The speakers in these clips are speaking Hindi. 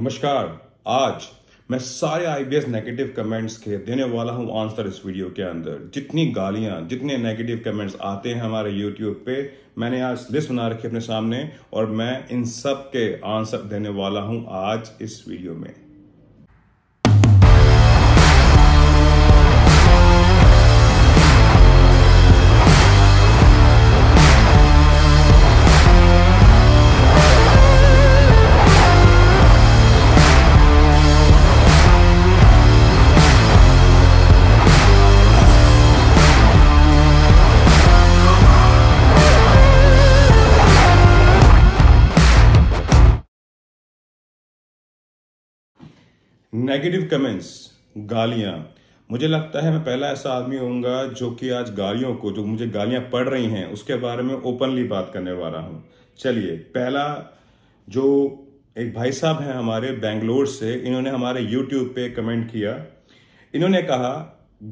नमस्कार आज मैं सारे आईबीएस नेगेटिव कमेंट्स के देने वाला हूं आंसर इस वीडियो के अंदर जितनी गालियां जितने नेगेटिव कमेंट्स आते हैं हमारे यूट्यूब पे मैंने आज लिस्ट बना रखी अपने सामने और मैं इन सब के आंसर देने वाला हूं आज इस वीडियो में नेगेटिव कमेंट्स गालियां मुझे लगता है मैं पहला ऐसा आदमी होऊंगा जो कि आज गालियों को जो मुझे गालियाँ पड़ रही हैं उसके बारे में ओपनली बात करने वाला हूं चलिए पहला जो एक भाई साहब हैं हमारे बेंगलोर से इन्होंने हमारे यूट्यूब पे कमेंट किया इन्होंने कहा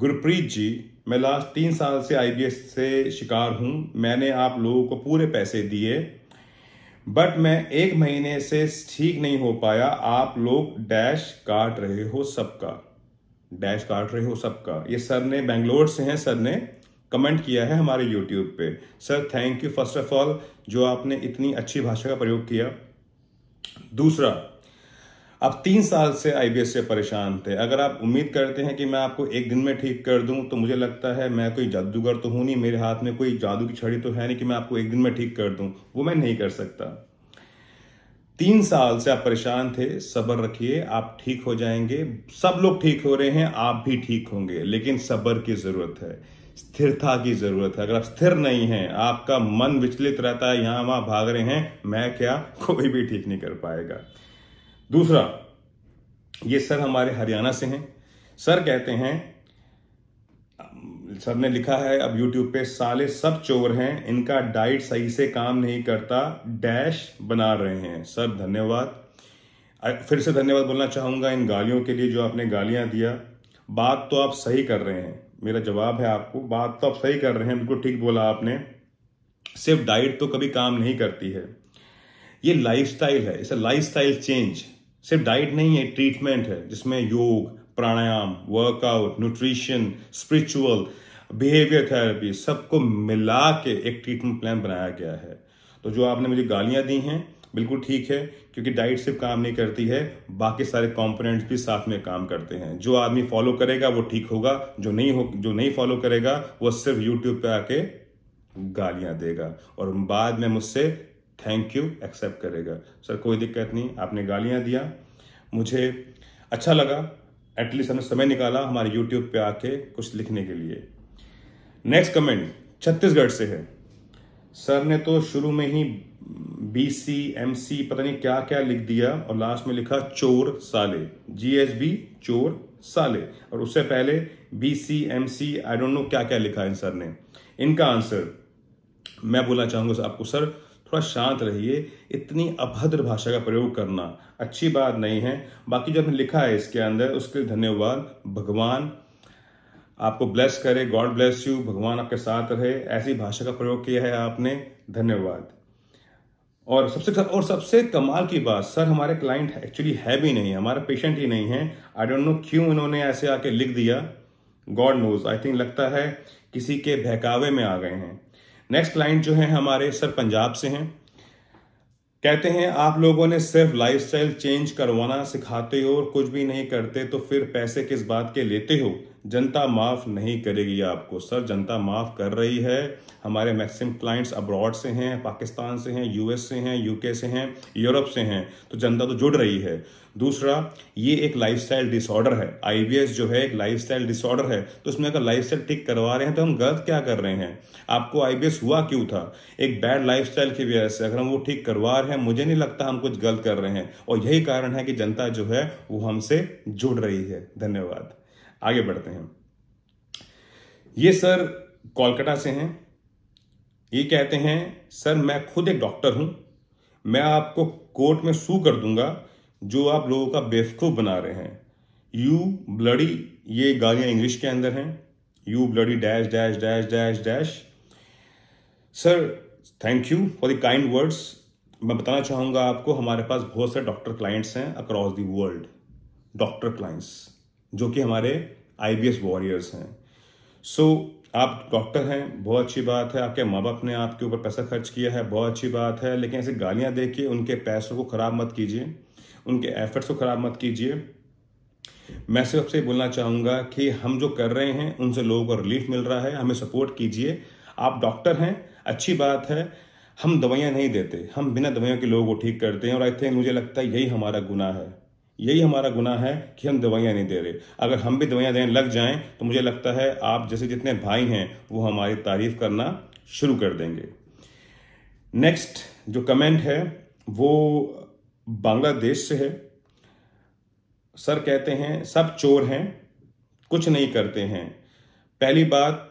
गुरप्रीत जी मैं लास्ट तीन साल से आई से शिकार हूं मैंने आप लोगों को पूरे पैसे दिए बट मैं एक महीने से ठीक नहीं हो पाया आप लोग डैश काट रहे हो सबका डैश काट रहे हो सबका ये सर ने बेंगलोर से हैं सर ने कमेंट किया है हमारे यूट्यूब पे sir thank you first of all जो आपने इतनी अच्छी भाषा का प्रयोग किया दूसरा आप तीन साल से आईबीएस से परेशान थे अगर आप उम्मीद करते हैं कि मैं आपको एक दिन में ठीक कर दूं तो मुझे लगता है मैं कोई जादूगर तो हूं नहीं मेरे हाथ में कोई जादू की छड़ी तो है नहीं कि मैं आपको एक दिन में ठीक कर दूं वो मैं नहीं कर सकता तीन साल से आप परेशान थे सब्र रखिए आप ठीक हो जाएंगे सब लोग ठीक हो रहे हैं आप भी ठीक होंगे लेकिन सब्र की जरूरत है स्थिरता की जरूरत है अगर आप स्थिर नहीं है आपका मन विचलित रहता है यहां वहां भाग रहे हैं मैं क्या कोई भी ठीक नहीं कर पाएगा दूसरा ये सर हमारे हरियाणा से हैं सर कहते हैं सर ने लिखा है अब यूट्यूब पे साले सब चोर हैं इनका डाइट सही से काम नहीं करता डैश बना रहे हैं सर धन्यवाद फिर से धन्यवाद बोलना चाहूंगा इन गालियों के लिए जो आपने गालियां दिया बात तो आप सही कर रहे हैं मेरा जवाब है आपको बात तो आप सही कर रहे हैं बिल्कुल ठीक बोला आपने सिर्फ डाइट तो कभी काम नहीं करती है ये लाइफस्टाइल है इसे अ लाइफस्टाइल चेंज सिर्फ डाइट नहीं है ट्रीटमेंट है जिसमें yoga pranayama workout nutrition spiritual behaviour therapy सबको मिला के एक ट्रीटमेंट प्लान बनाया गया है तो जो आपने मुझे गालियां दी हैं बिल्कुल ठीक है क्योंकि डाइट सिर्फ काम नहीं करती है बाकी सारे कंपोनेंट्स भी साथ में काम करते हैं जो आदमी फॉलो करेगा वो ठीक होगा जो नहीं हो जो नहीं फॉलो करेगा वो सिर्फ यूट्यूब पे आके गालियां देगा और बाद में मुझसे थैंक यू एक्सेप्ट करेगा सर कोई दिक्कत नहीं आपने गालियाँ दिया मुझे अच्छा लगा एटलीस्ट हमने समय निकाला हमारे यूट्यूब पे आके कुछ लिखने के लिए नेक्स्ट कमेंट छत्तीसगढ़ से है सर ने तो शुरू में ही बी सी एम सी पता नहीं क्या क्या लिख दिया और लास्ट में लिखा चोर साले जी एस बी चोर साले और उससे पहले B C M C I don't know क्या क्या लिखा है सर ने इनका आंसर मैं बोलना चाहूंगा आपको सर थोड़ा शांत रहिए इतनी अभद्र भाषा का प्रयोग करना अच्छी बात नहीं है बाकी जो हमने लिखा है इसके अंदर उसके लिए धन्यवाद भगवान आपको ब्लेस करे गॉड ब्लेस यू भगवान आपके साथ रहे ऐसी भाषा का प्रयोग किया है आपने धन्यवाद और सबसे और सबसे कमाल की बात सर हमारे क्लाइंट एक्चुअली है भी नहीं हमारा पेशेंट ही नहीं है आई डोंट नो क्यों इन्होंने ऐसे आके लिख दिया गॉड नोज आई थिंक लगता है किसी के बहकावे में आ गए हैं नेक्स्ट क्लाइंट जो है हमारे सर पंजाब से हैं कहते हैं आप लोगों ने सिर्फ लाइफस्टाइल चेंज करवाना सिखाते हो और कुछ भी नहीं करते तो फिर पैसे किस बात के लेते हो जनता माफ़ नहीं करेगी आपको सर जनता माफ़ कर रही है हमारे मैक्सिम क्लाइंट्स अब्रॉड से हैं पाकिस्तान से हैं यूएस से हैं यूके से हैं यूरोप से हैं तो जनता तो जुड़ रही है दूसरा ये एक लाइफस्टाइल डिसऑर्डर है आईबीएस जो है एक लाइफस्टाइल डिसऑर्डर है तो इसमें अगर लाइफस्टाइल ठीक करवा रहे हैं तो हम गलत क्या कर रहे हैं आपको आईबीएस हुआ क्यों था एक बैड लाइफस्टाइल की वजह से अगर हम वो ठीक करवा रहे हैं मुझे नहीं लगता हम कुछ गलत कर रहे हैं और यही कारण है कि जनता जो है वो हमसे जुड़ रही है धन्यवाद आगे बढ़ते हैं ये सर कोलकाता से हैं ये कहते हैं सर मैं खुद एक डॉक्टर हूं मैं आपको कोर्ट में सू कर दूंगा जो आप लोगों का बेवकूफ़ बना रहे हैं यू ब्लडी ये गालियां इंग्लिश के अंदर हैं you bloody dash dash dash dash dash sir thank you for the kind words मैं बताना चाहूंगा आपको हमारे पास बहुत सारे डॉक्टर क्लाइंट्स हैं across world world doctor clients जो कि हमारे आई वॉरियर्स हैं सो आप डॉक्टर हैं बहुत अच्छी बात है आपके माँ बाप ने आपके ऊपर पैसा खर्च किया है बहुत अच्छी बात है लेकिन ऐसे गालियाँ दे के उनके पैसों को ख़राब मत कीजिए उनके एफर्ट्स को ख़राब मत कीजिए मैं सिर्फ आपसे बोलना चाहूँगा कि हम जो कर रहे हैं उनसे लोगों को रिलीफ मिल रहा है हमें सपोर्ट कीजिए आप डॉक्टर हैं अच्छी बात है हम दवाइयाँ नहीं देते हम बिना दवाइयों के लोगों को ठीक करते हैं और आई थिंक मुझे लगता है यही हमारा गुना है यही हमारा गुना है कि हम दवाइयां नहीं दे रहे अगर हम भी दवाइयां देने लग जाएं तो मुझे लगता है आप जैसे जितने भाई हैं वो हमारी तारीफ करना शुरू कर देंगे नेक्स्ट जो कमेंट है वो बांग्लादेश से है सर कहते हैं सब चोर हैं कुछ नहीं करते हैं पहली बात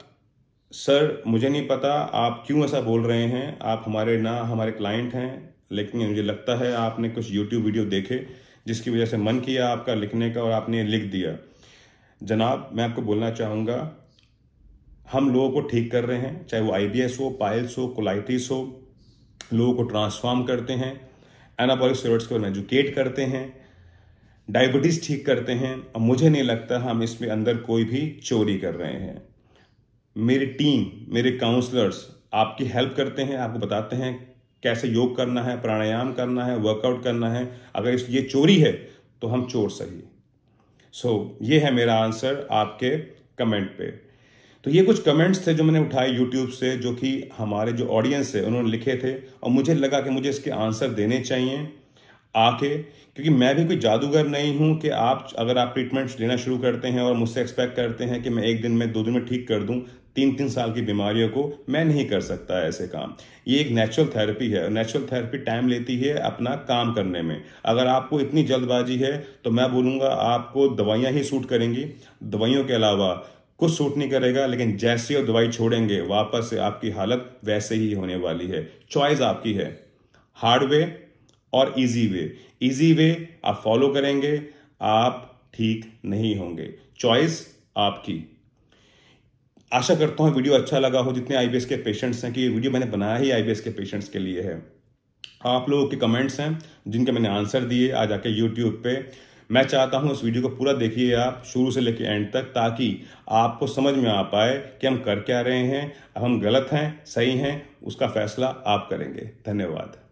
सर मुझे नहीं पता आप क्यों ऐसा बोल रहे हैं आप हमारे ना हमारे क्लाइंट हैं लेकिन मुझे लगता है आपने कुछ यूट्यूब वीडियो देखे जिसकी वजह से मन किया आपका लिखने का और आपने लिख दिया जनाब मैं आपको बोलना चाहूँगा हम लोगों को ठीक कर रहे हैं चाहे वो आई हो पाइल्स हो कोलाइटिस हो लोगों को ट्रांसफॉर्म करते हैं एनाबॉलिक स्टेरॉइड्स को एजुकेट करते हैं डायबिटीज़ ठीक करते हैं और मुझे नहीं लगता हम इसमें अंदर कोई भी चोरी कर रहे हैं मेरी टीम मेरे काउंसलर्स आपकी हेल्प करते हैं आपको बताते हैं कैसे योग करना है प्राणायाम करना है वर्कआउट करना है अगर इस ये चोरी है तो हम चोर सही सो so, ये है मेरा आंसर आपके कमेंट पे तो ये कुछ कमेंट्स थे जो मैंने उठाए यूट्यूब से जो कि हमारे जो ऑडियंस है उन्होंने लिखे थे और मुझे लगा कि मुझे इसके आंसर देने चाहिए आके क्योंकि मैं भी कोई जादूगर नहीं हूं कि आप अगर आप ट्रीटमेंट्स लेना शुरू करते हैं और मुझसे एक्सपेक्ट करते हैं कि मैं एक दिन में दो दिन में ठीक कर दूं तीन तीन साल की बीमारियों को मैं नहीं कर सकता ऐसे काम ये एक नेचुरल थेरेपी है नेचुरल थेरेपी टाइम लेती है अपना काम करने में अगर आपको इतनी जल्दबाजी है तो मैं बोलूँगा आपको दवाइयाँ ही सूट करेंगी दवाइयों के अलावा कुछ सूट नहीं करेगा लेकिन जैसे वो दवाई छोड़ेंगे वापस से आपकी हालत वैसे ही होने वाली है चॉइस आपकी है हार्ड वे और इजी वे इजी वे आप फॉलो करेंगे आप ठीक नहीं होंगे चॉइस आपकी आशा करता हूँ वीडियो अच्छा लगा हो जितने आई के पेशेंट्स हैं कि ये वीडियो मैंने बनाया ही आई के पेशेंट्स के लिए है आप लोगों के कमेंट्स हैं जिनके मैंने आंसर दिए आज आके यूट्यूब पे मैं चाहता हूँ इस वीडियो को पूरा देखिए आप शुरू से लेकर एंड तक ताकि आपको समझ में आ पाए कि हम कर क्या रहे हैं हम गलत हैं सही हैं उसका फैसला आप करेंगे धन्यवाद